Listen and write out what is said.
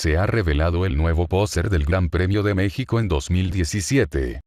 se ha revelado el nuevo póster del Gran Premio de México en 2017.